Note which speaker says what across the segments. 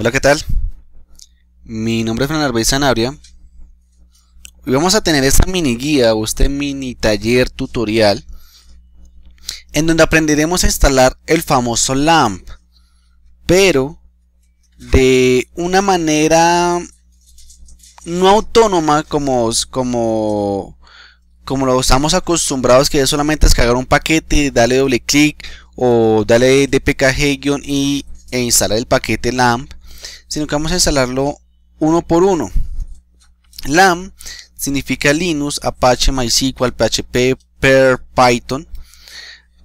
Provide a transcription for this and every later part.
Speaker 1: Hola, ¿qué tal? Mi nombre es Fernando Sanabria. Y vamos a tener esta mini guía o este mini taller tutorial en donde aprenderemos a instalar el famoso LAMP, pero de una manera no autónoma como, como, como lo estamos acostumbrados que es solamente descargar un paquete, darle doble clic o darle dpkg-i e instalar el paquete LAMP sino que vamos a instalarlo uno por uno. LAM significa Linux, Apache, MySQL, PHP, Perl, Python.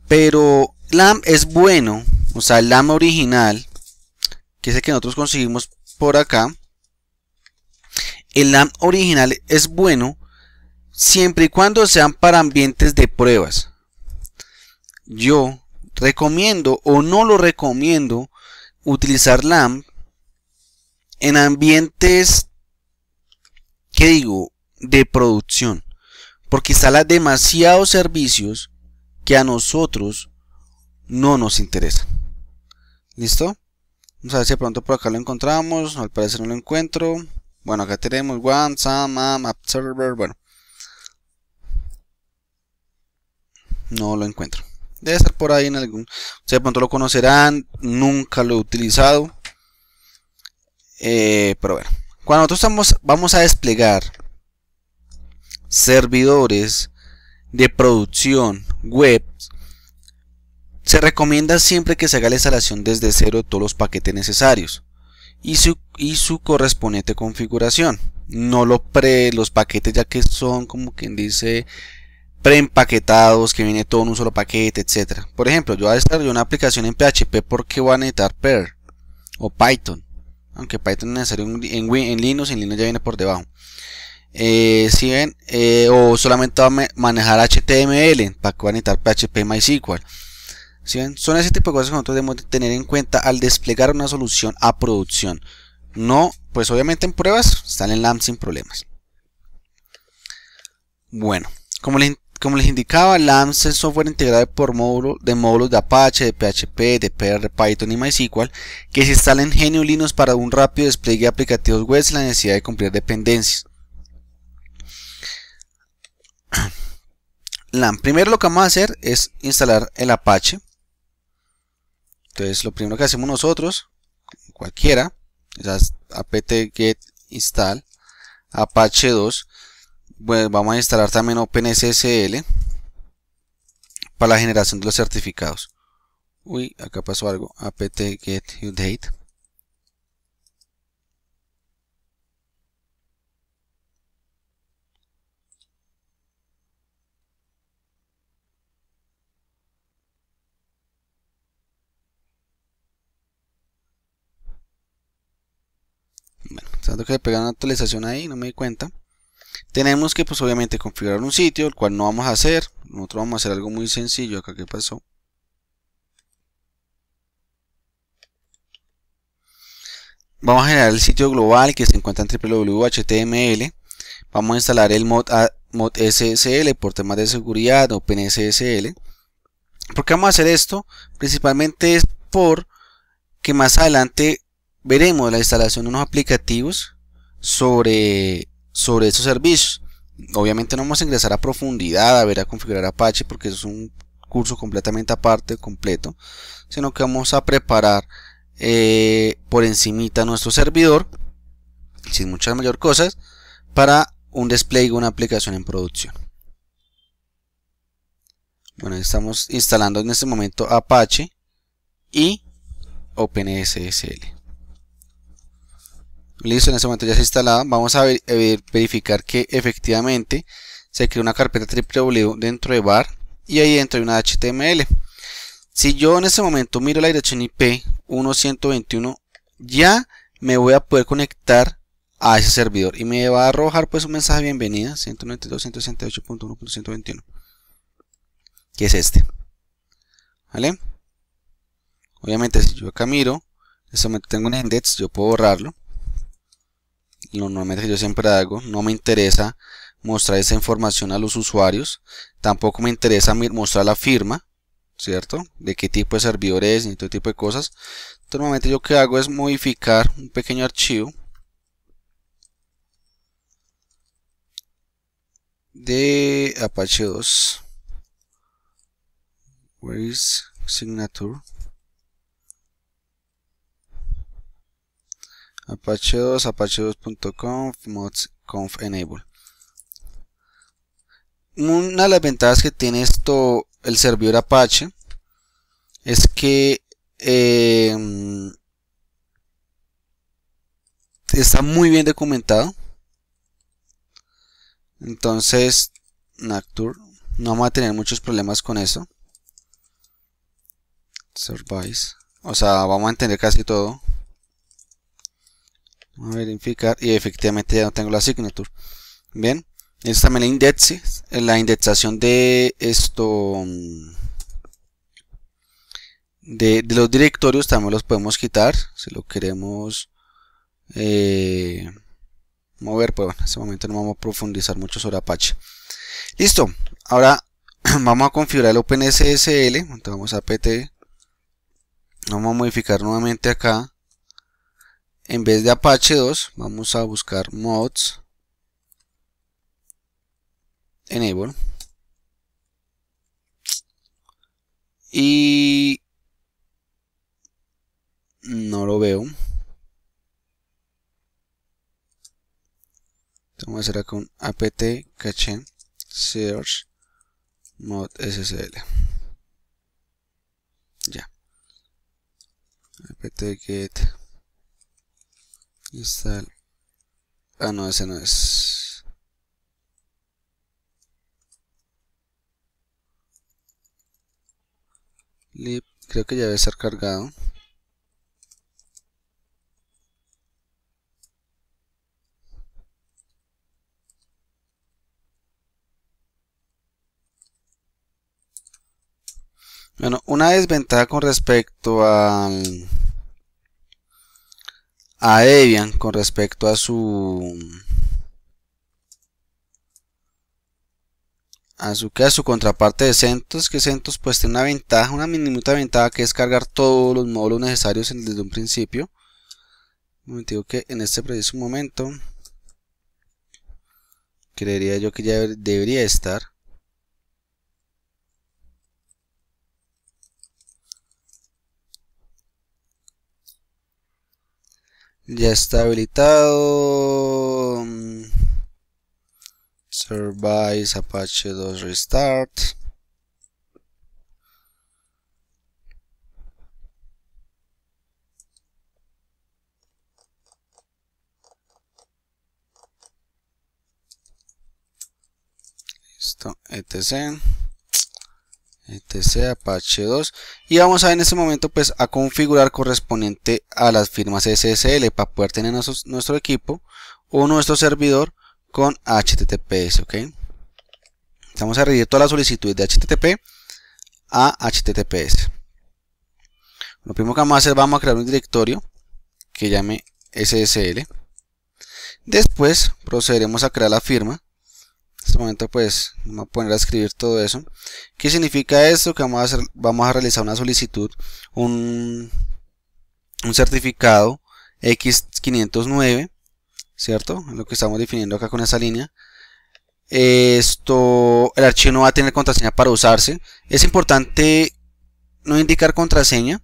Speaker 1: Pero LAM es bueno, o sea, el LAM original, que es el que nosotros conseguimos por acá. El LAM original es bueno siempre y cuando sean para ambientes de pruebas. Yo recomiendo o no lo recomiendo utilizar LAMP en ambientes, ¿qué digo? De producción. Porque instala demasiados servicios que a nosotros no nos interesan. ¿Listo? Vamos a ver si de pronto por acá lo encontramos. Al parecer no lo encuentro. Bueno, acá tenemos one, some, Bueno. No lo encuentro. Debe estar por ahí en algún... O sea, de pronto lo conocerán. Nunca lo he utilizado. Eh, pero bueno, cuando nosotros vamos, a desplegar servidores de producción web, se recomienda siempre que se haga la instalación desde cero de todos los paquetes necesarios y su, y su correspondiente configuración. No lo pre, los paquetes ya que son como quien dice preempaquetados, que viene todo en un solo paquete, etcétera. Por ejemplo, yo voy a desarrollar una aplicación en PHP porque voy a necesitar PER o Python aunque Python es necesario en, Linux, en Linux ya viene por debajo. Eh, si ven, eh, o solamente manejar HTML, para que a PHP MySQL. si ven? Son ese tipo de cosas que nosotros debemos tener en cuenta al desplegar una solución a producción. No, pues obviamente en pruebas están en LAMP sin problemas. Bueno, como les como les indicaba, LAMS es software integrado por módulo, de módulos de Apache, de PHP, de PR, Python y MySQL, que se instala en Genio Linux para un rápido despliegue de aplicativos web sin la necesidad de cumplir dependencias. LAMP. Primero lo que vamos a hacer es instalar el Apache. Entonces lo primero que hacemos nosotros, cualquiera, es apt-get install apache 2 bueno, vamos a instalar también OpenSSL para la generación de los certificados. Uy, acá pasó algo. apt get update. Bueno, tanto que le una actualización ahí, no me di cuenta tenemos que pues obviamente configurar un sitio, el cual no vamos a hacer. Nosotros vamos a hacer algo muy sencillo acá que pasó. Vamos a generar el sitio global que se encuentra en www.html. Vamos a instalar el mod, SSL por temas de seguridad openssl ¿Por qué vamos a hacer esto? Principalmente es por que más adelante veremos la instalación de unos aplicativos sobre sobre esos servicios. Obviamente no vamos a ingresar a profundidad a ver a configurar Apache porque es un curso completamente aparte, completo, sino que vamos a preparar eh, por encimita nuestro servidor, sin muchas mayor cosas, para un display una aplicación en producción. Bueno, estamos instalando en este momento Apache y OpenSSL. Listo, en ese momento ya se instalado, Vamos a eh, verificar que efectivamente se creó una carpeta www dentro de bar y ahí dentro hay una HTML. Si yo en este momento miro la dirección IP 1121, ya me voy a poder conectar a ese servidor y me va a arrojar pues un mensaje de bienvenida 192.168.1.121 que es este. ¿Vale? Obviamente si yo acá miro, en este momento tengo un index, yo puedo borrarlo normalmente yo siempre hago, no me interesa mostrar esa información a los usuarios, tampoco me interesa mostrar la firma, ¿cierto? De qué tipo de servidores es, ni todo tipo de cosas. normalmente yo que hago es modificar un pequeño archivo de Apache 2. Where is signature? Apache 2, apache2.conf, mods enable. Una de las ventajas que tiene esto, el servidor Apache, es que em, está muy bien documentado. Entonces, Nactur, no vamos a tener muchos problemas con eso. Service, o sea, vamos a entender casi todo a verificar y efectivamente ya no tengo la signature bien es también la En la indexación de esto mm, de, los directorios también los podemos quitar si lo queremos eh, mover pues bueno en este momento no vamos a profundizar mucho sobre apache listo ahora vamos a configurar el OpenSSL entonces vamos a pt vamos a modificar nuevamente acá en vez de Apache 2 vamos a buscar mods enable y no lo veo vamos a hacer acá un apt cache search mod ssl ya apt get Ah, no, ese no es. creo que ya debe ser cargado. Bueno, una desventaja con respecto al a Debian con respecto a su a su, a su contraparte de CentOS, que CentOS pues tiene una ventaja, una minuta ventaja que es cargar todos los módulos necesarios desde un principio. digo que en este preciso momento creería yo que ya debería estar. Ya está habilitado. Mm. Service Apache 2 Restart. Listo, etc. Este, sea apache 2 y vamos a en este momento pues a configurar correspondiente a las firmas ssl para poder tener nuestro, equipo o nuestro servidor con https ok Estamos a redirigir todas la solicitud de http a https lo primero que vamos a hacer vamos a crear un directorio que llame ssl después procederemos a crear la firma en este momento pues me voy a poner a escribir todo eso. ¿Qué significa esto? Que vamos a, hacer, vamos a realizar una solicitud, un, un certificado X509, ¿cierto? Lo que estamos definiendo acá con esa línea. Esto, el archivo no va a tener contraseña para usarse. Es importante no indicar contraseña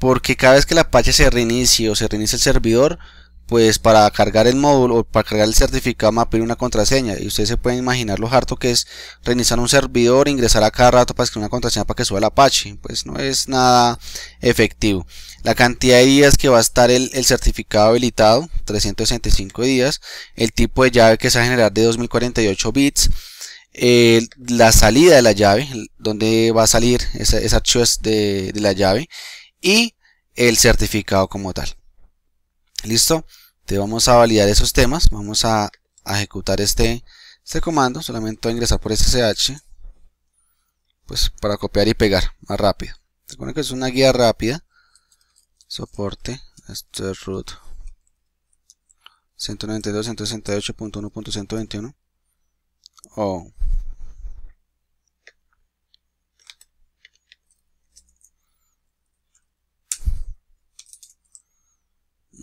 Speaker 1: porque cada vez que la Apache se reinicie o se reinicie el servidor, pues para cargar el módulo o para cargar el certificado me va una contraseña y ustedes se pueden imaginar lo harto que es reiniciar un servidor, ingresar a cada rato para escribir una contraseña para que suba el Apache, pues no es nada efectivo. La cantidad de días que va a estar el, certificado habilitado, 365 días, el tipo de llave que se va a generar de 2048 bits, la salida de la llave, donde va a salir esa ese de la llave y el certificado como tal listo te vamos a validar esos temas vamos a, ejecutar este este comando solamente a ingresar por ssh pues para copiar y pegar más rápido recuerden que es una guía rápida soporte esto es root 192.168.1.121 oh,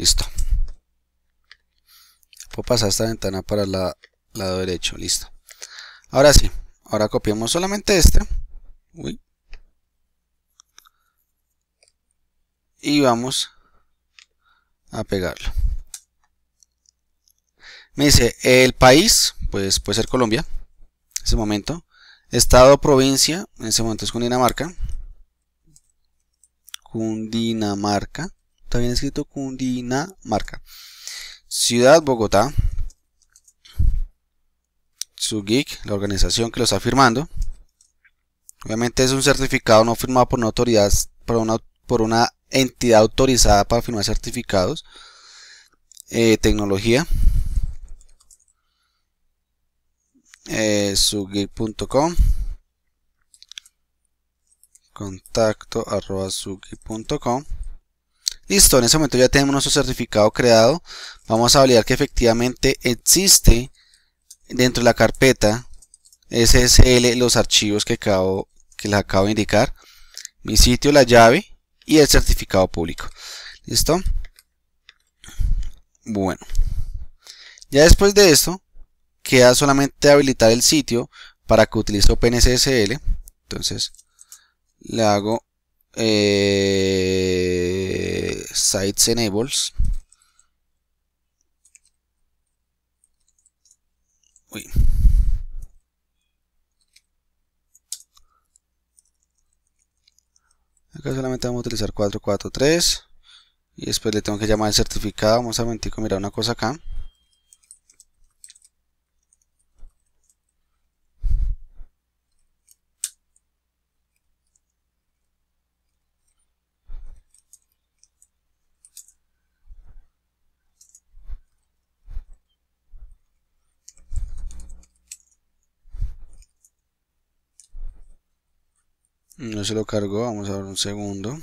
Speaker 1: Listo. Puedo pasar esta ventana para el lado derecho. Listo. Ahora sí. Ahora copiamos solamente este. Uy. Y vamos a pegarlo. Me dice, el país, pues puede ser Colombia, en ese momento. Estado, provincia, en ese momento es Cundinamarca. Cundinamarca. Está bien escrito Cundinamarca. Ciudad Bogotá. SUGIC, la organización que lo está firmando. Obviamente es un certificado no firmado por una autoridad, por una, entidad autorizada para firmar certificados. Eh, tecnología. Eh, contacto arroba sugi.com Listo, en ese momento ya tenemos nuestro certificado creado. Vamos a validar que efectivamente existe dentro de la carpeta SSL los archivos que, acabo, que les acabo de indicar. Mi sitio, la llave y el certificado público. ¿Listo? Bueno. Ya después de esto, queda solamente habilitar el sitio para que utilice OpenSSL. Entonces, le hago eh, sites enables Uy. acá solamente vamos a utilizar 443 y después le tengo que llamar el certificado vamos a mentir mira una cosa acá no se lo cargó vamos a ver un segundo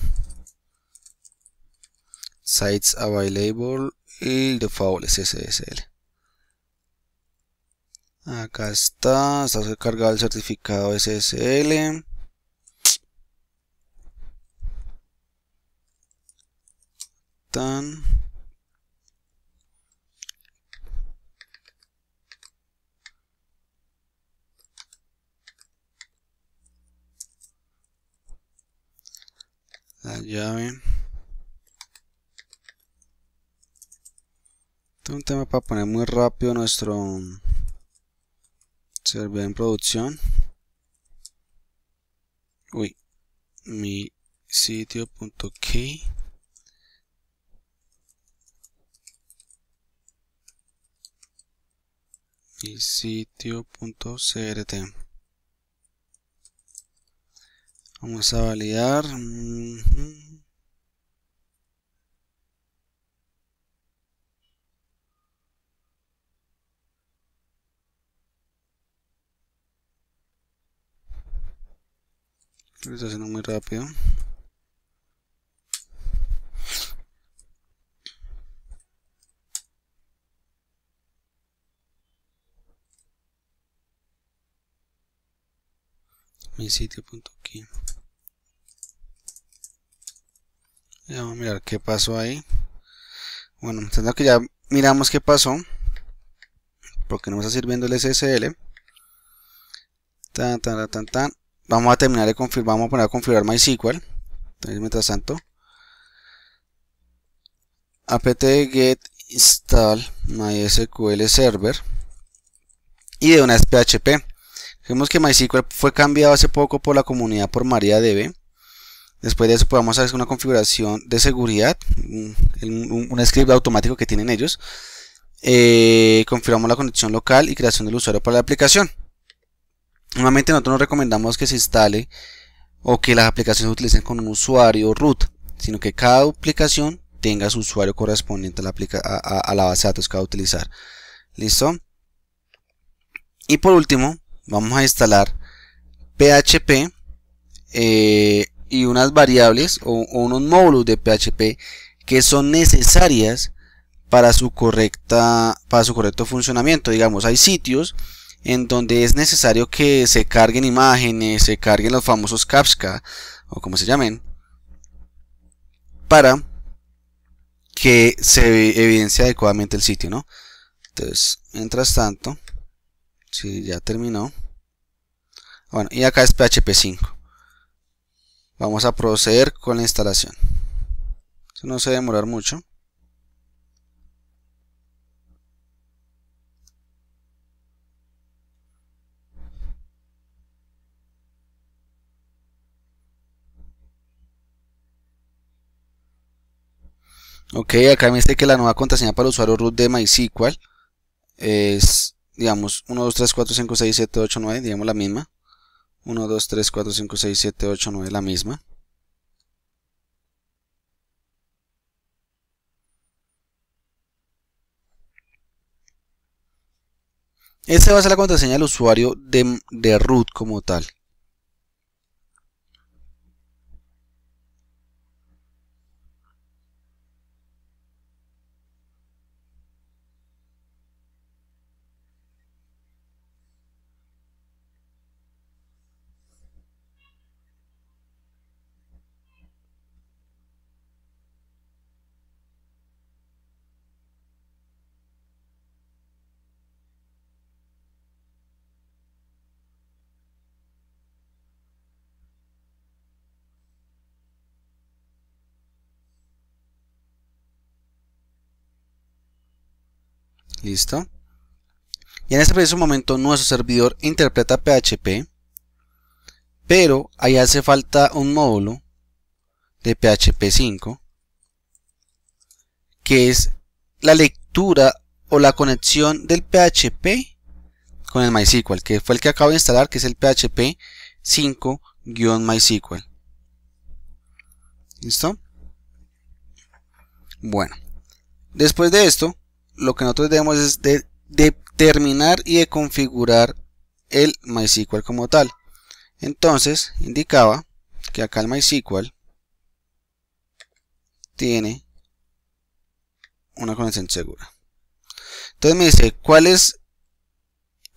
Speaker 1: sites available y default SSL acá está está cargado el certificado SSL la llave. Tengo este un tema para poner muy rápido nuestro servidor en producción. Uy, mi sitio punto sitio.key. Mi Crt Vamos a validar. está haciendo muy rápido. sitio. vamos a mirar qué pasó ahí bueno, que ya miramos qué pasó porque no me está sirviendo el SSL tan tan tan tan vamos a terminar de configurar vamos a poner a configurar MySQL entonces mientras tanto apt get install mysql server y de una es php Vemos que MySQL fue cambiado hace poco por la comunidad por MariaDB. Después de eso podemos pues, hacer una configuración de seguridad, un, script automático que tienen ellos. Eh, confirmamos la conexión local y creación del usuario para la aplicación. Normalmente nosotros nos recomendamos que se instale o que las aplicaciones se utilicen con un usuario root, sino que cada aplicación tenga su usuario correspondiente a la base de datos que va a utilizar. ¿Listo? Y por último, vamos a instalar PHP eh, y unas variables o, unos módulos de PHP que son necesarias para su correcta para su correcto funcionamiento digamos hay sitios en donde es necesario que se carguen imágenes se carguen los famosos capsca o como se llamen para que se evidencie adecuadamente el sitio no entonces mientras tanto si ya terminó. Bueno, y acá es PHP 5. Vamos a proceder con la instalación. no se demorar mucho. Ok, acá me dice que la nueva contraseña para el usuario root de MySQL es digamos, 1, 2, 3, 4, 5, 6, 7, 8, 9, digamos la misma. 1, 2, 3, 4, 5, 6, 7, 8, 9, la misma. Esta va a ser la contraseña del usuario de, de root como tal. Listo. Y en este preciso momento nuestro servidor interpreta PHP, pero ahí hace falta un módulo de PHP 5, que es la lectura o la conexión del PHP con el MySQL, que fue el que acabo de instalar, que es el PHP 5-MySQL. ¿Listo? Bueno, después de esto, lo que nosotros debemos es de determinar y de configurar el MySQL como tal. Entonces, indicaba que acá el MySQL tiene una conexión segura. Entonces me dice, ¿cuál es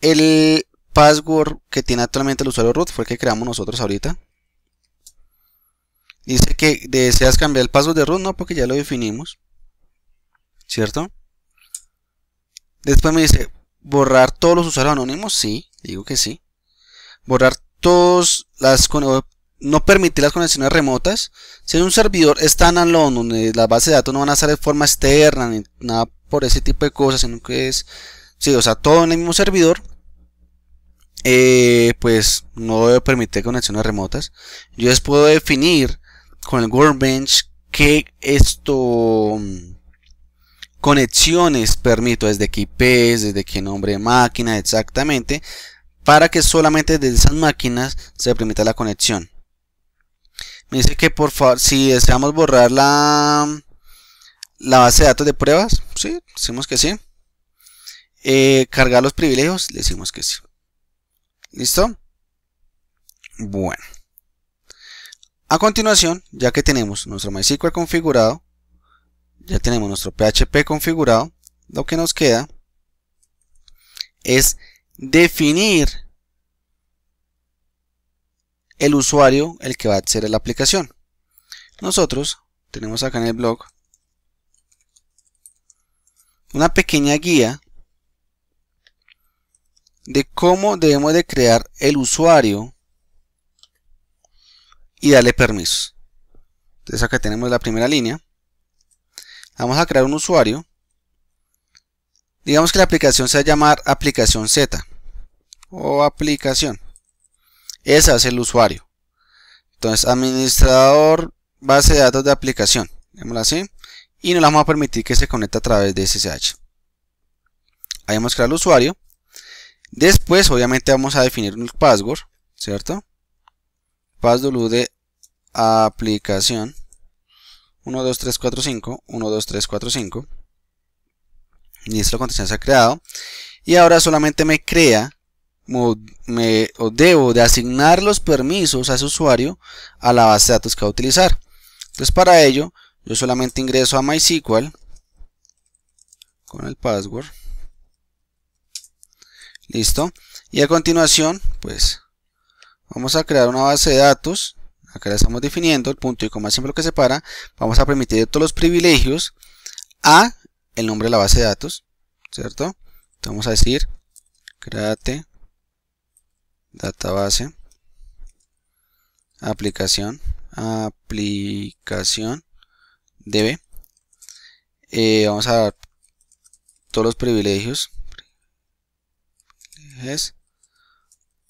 Speaker 1: el password que tiene actualmente el usuario root? Fue el que creamos nosotros ahorita. Dice que deseas cambiar el password de root, no, porque ya lo definimos. ¿Cierto? Después me dice, borrar todos los usuarios anónimos. Sí, digo que sí. Borrar todos las no permitir las conexiones remotas. Si es un servidor standalone, donde las bases de datos no van a salir de forma externa ni nada por ese tipo de cosas, sino que es, sí, o sea, todo en el mismo servidor, eh, pues no debe permitir conexiones remotas. Yo les puedo definir con el Workbench que esto mm, conexiones permito desde que es desde que nombre de máquina exactamente, para que solamente desde esas máquinas se permita la conexión. Me dice que por favor, si deseamos borrar la, base de datos de pruebas, sí, decimos que sí. Eh, cargar los privilegios, le decimos que sí. ¿Listo? Bueno. A continuación, ya que tenemos nuestro MySQL configurado, ya tenemos nuestro PHP configurado, lo que nos queda es definir el usuario el que va a ser la aplicación. Nosotros tenemos acá en el blog una pequeña guía de cómo debemos de crear el usuario y darle permisos. Entonces acá tenemos la primera línea. Vamos a crear un usuario. Digamos que la aplicación se va a llamar aplicación Z o aplicación. esa es el usuario. Entonces, administrador base de datos de aplicación. Démoslo así. Y nos vamos a permitir que se conecte a través de SSH. Ahí vamos a crear el usuario. Después, obviamente, vamos a definir un password, ¿cierto? Password de aplicación. 1, 2, 3, 4, 5, 1, 2, 3, 4, 5. Listo, la contraseña se ha creado. Y ahora solamente me crea o, me, o debo de asignar los permisos a ese usuario a la base de datos que va a utilizar. Entonces para ello, yo solamente ingreso a MySQL con el password. Listo. Y a continuación, pues, vamos a crear una base de datos acá estamos definiendo, el punto y coma siempre lo que separa, vamos a permitir todos los privilegios a el nombre de la base de datos, ¿cierto? Entonces vamos a decir, create, database, aplicación, aplicación, db, eh, vamos a dar todos los privilegios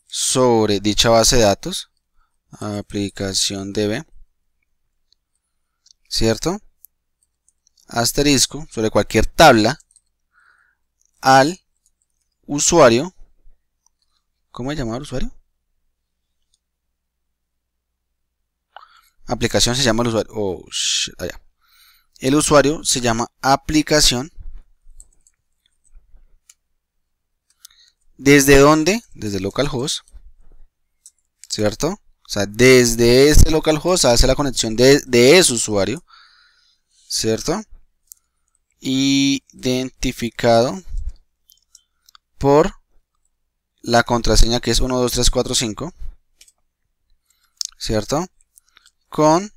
Speaker 1: sobre dicha base de datos, aplicación debe, ¿cierto? Asterisco sobre cualquier tabla al usuario, ¿cómo llamar usuario? Aplicación se llama el usuario, oh, shit, El usuario se llama aplicación. ¿Desde dónde? Desde localhost, ¿cierto? O sea, desde ese localhost hace la conexión de, ese usuario, ¿cierto? Identificado por la contraseña que es 12345, ¿cierto? Con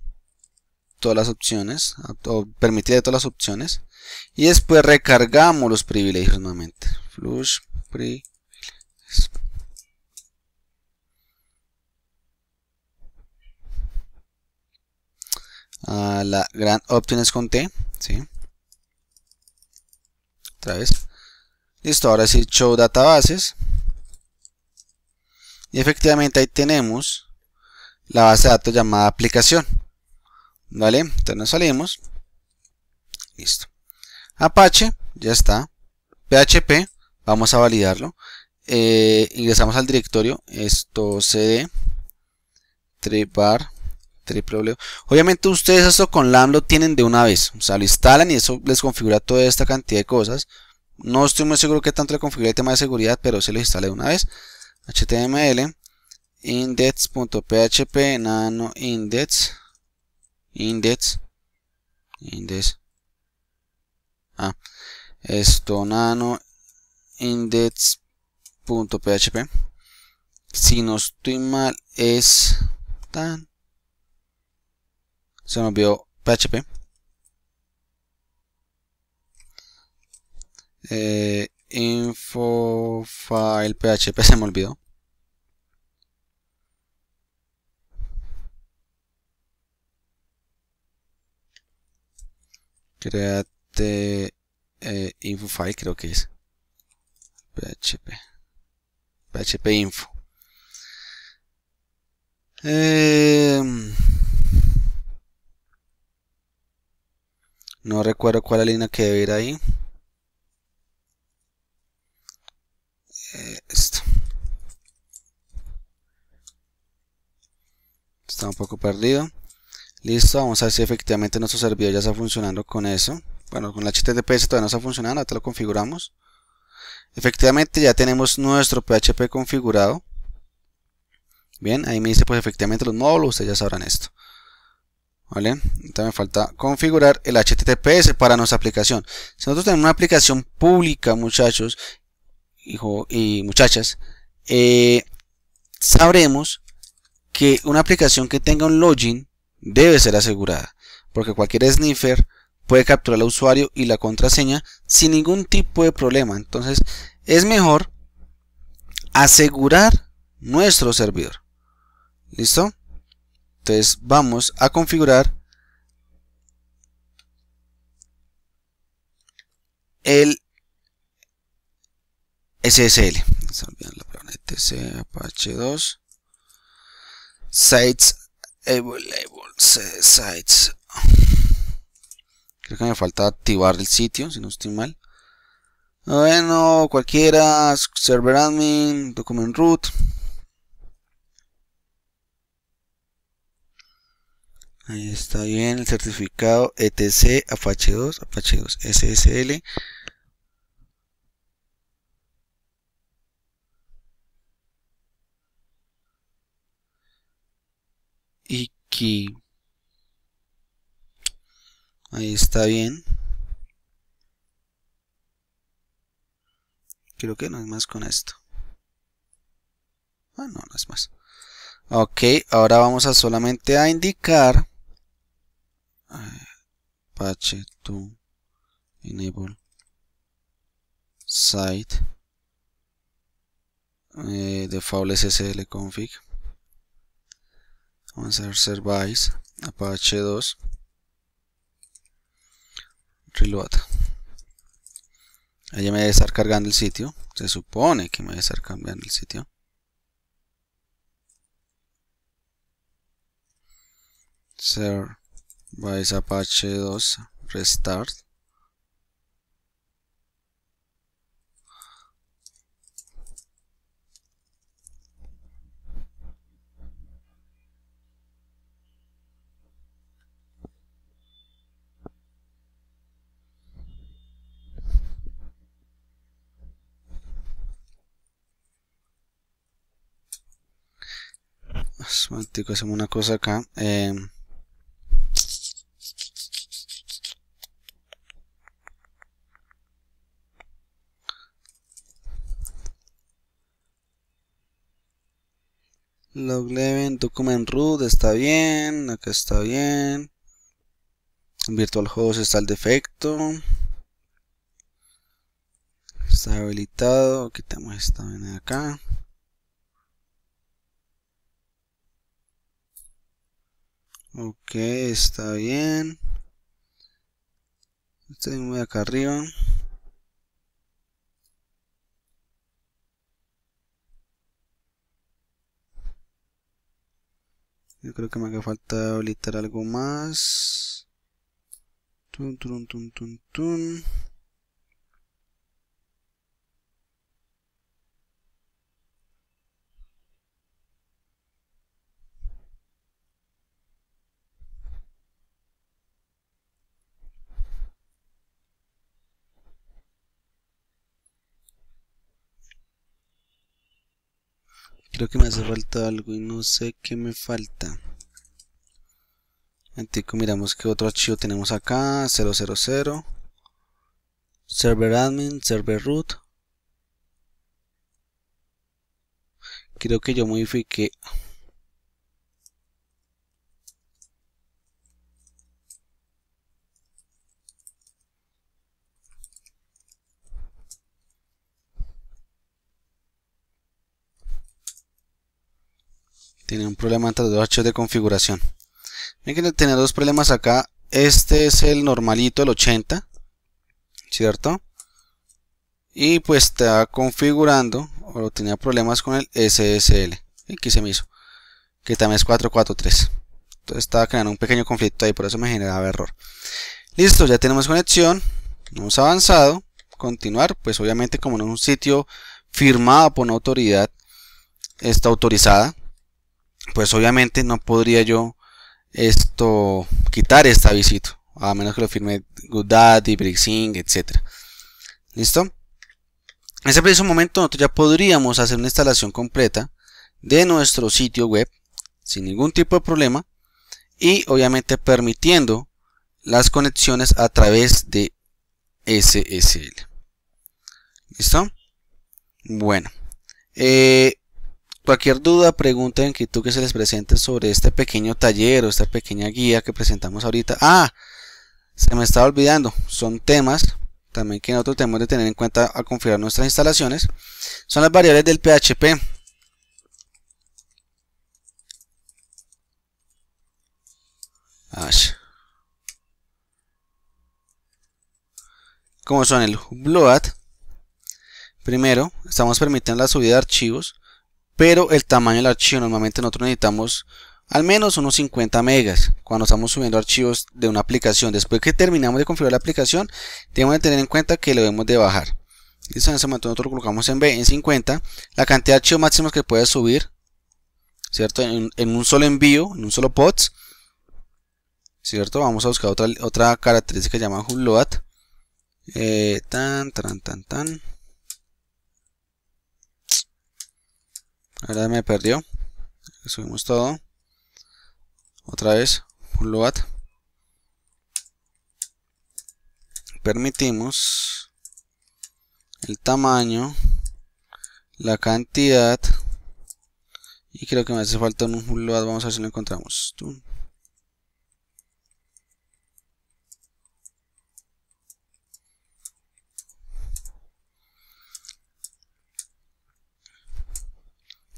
Speaker 1: todas las opciones, o permitida de todas las opciones. Y después recargamos los privilegios nuevamente. Flush privilegios. a la gran options con T, ¿sí? Otra vez. Listo, ahora sí, show databases. Y efectivamente ahí tenemos la base de datos llamada aplicación. ¿Vale? Entonces nos salimos. Listo. Apache, ya está. PHP, vamos a validarlo. Eh, ingresamos al directorio, esto cd tripar Obviamente ustedes esto con LAM lo tienen de una vez. O sea, lo instalan y eso les configura toda esta cantidad de cosas. No estoy muy seguro que tanto le configure el tema de seguridad, pero se les instala de una vez. HTML index.php nano index index index ah esto nano index.php si no estoy mal es tan se me olvidó PHP. Eh, info file PHP se me olvidó. Create eh, info file creo que es. PHP. PHP info. Eh, No recuerdo cuál es la línea que debe ir ahí. Eh, está un poco perdido. Listo, vamos a ver si efectivamente nuestro servidor ya está funcionando con eso. Bueno, con la HTTPS todavía no está funcionando, ¿Te lo configuramos. Efectivamente ya tenemos nuestro PHP configurado. Bien, ahí me dice pues efectivamente los módulos, ya sabrán esto. ¿Vale? También falta configurar el HTTPS para nuestra aplicación. Si nosotros tenemos una aplicación pública, muchachos hijo, y muchachas, eh, sabremos que una aplicación que tenga un login debe ser asegurada, porque cualquier sniffer puede capturar el usuario y la contraseña sin ningún tipo de problema. Entonces, es mejor asegurar nuestro servidor. ¿Listo? Entonces vamos a configurar el SSL. la palabra Apache 2. Sites available sites. Creo que me falta activar el sitio, si no estoy mal. Bueno, cualquiera, server admin, document root. Ahí está bien el certificado ETC Apache 2, Apache 2 SSL. Y aquí Ahí está bien. Creo que no es más con esto. Ah, no, no es más. Ok, ahora vamos a solamente a indicar apache to enable site eh, default ssl config vamos a hacer service apache 2 reload ya me a estar cargando el sitio. Se supone que me a estar cambiando el sitio. Ser vais a apache 2 restart hacemos una cosa acá. Eh, Leven, document root está bien, acá está bien. Virtual host está al defecto. Está habilitado, quitamos esta acá. Ok, está bien. Este muy de acá arriba. Yo creo que me hace falta habilitar algo más. Tun, tun, tun, tun, tun. Creo que me hace falta algo y no sé qué me falta. Antico, miramos qué otro archivo tenemos acá. 000. Server admin, server root. Creo que yo modifique Tiene un problema entre los archivos de configuración. Miren que tenía dos problemas acá. Este es el normalito, el 80. ¿Cierto? Y pues está configurando, o tenía problemas con el SSL. Y aquí se me hizo. Que también es 443. Entonces estaba creando un pequeño conflicto ahí, por eso me generaba error. Listo, ya tenemos conexión. Hemos avanzado. Continuar, pues obviamente como no es un sitio firmado por una autoridad, está autorizada, pues obviamente no podría yo esto quitar esta visita a menos que lo firme Good Daddy, etc. ¿Listo? En ese preciso momento nosotros ya podríamos hacer una instalación completa de nuestro sitio web sin ningún tipo de problema y obviamente permitiendo las conexiones a través de SSL. ¿Listo? Bueno. Eh, Cualquier duda, pregunta, inquietud que se les presente sobre este pequeño taller o esta pequeña guía que presentamos ahorita. Ah, se me estaba olvidando, son temas también que nosotros tenemos de tener en cuenta al configurar nuestras instalaciones. Son las variables del PHP. Como son el Blood. Primero, estamos permitiendo la subida de archivos pero el tamaño del archivo normalmente nosotros necesitamos al menos unos 50 megas cuando estamos subiendo archivos de una aplicación después que terminamos de configurar la aplicación tenemos que tener en cuenta que lo debemos de bajar en ese momento nosotros colocamos en, B, en 50 la cantidad de archivos máximos que puede subir cierto en, un solo envío en un solo POTS cierto vamos a buscar otra, otra característica llamada Hulload eh, tan tan tan tan Ahora me perdió. Subimos todo. Otra vez, un load. Permitimos el tamaño, la cantidad. Y creo que me hace falta un load. Vamos a ver si lo encontramos.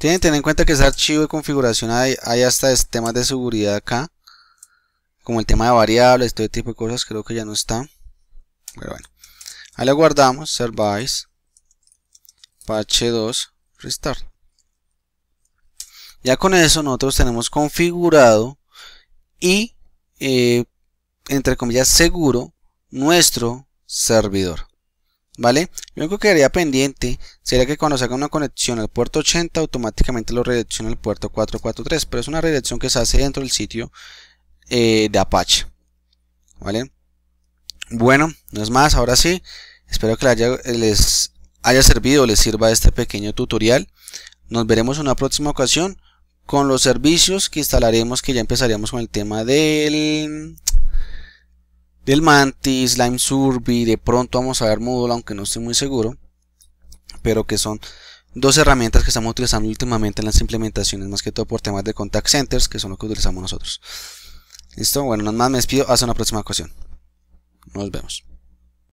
Speaker 1: Tienen en cuenta que ese archivo de configuración hay, hasta temas de seguridad acá. Como el tema de variables, todo tipo de cosas, creo que ya no está. Pero bueno. Ahí lo guardamos, service, patch 2, restart. Ya con eso nosotros tenemos configurado y, eh, entre comillas, seguro nuestro servidor. ¿vale? Lo único que quedaría pendiente sería que cuando se haga una conexión al puerto 80 automáticamente lo redirecciona al puerto 443, pero es una redirección que se hace dentro del sitio eh, de Apache, ¿vale? Bueno, no es más, ahora sí, espero que les haya servido, les sirva este pequeño tutorial. Nos veremos en una próxima ocasión con los servicios que instalaremos, que ya empezaríamos con el tema del del Mantis, Lime Survey, de pronto vamos a ver Moodle, aunque no estoy muy seguro, pero que son dos herramientas que estamos utilizando últimamente en las implementaciones, más que todo por temas de contact centers, que son lo que utilizamos nosotros. Listo, bueno, nada más me despido, hasta una próxima ocasión. Nos vemos.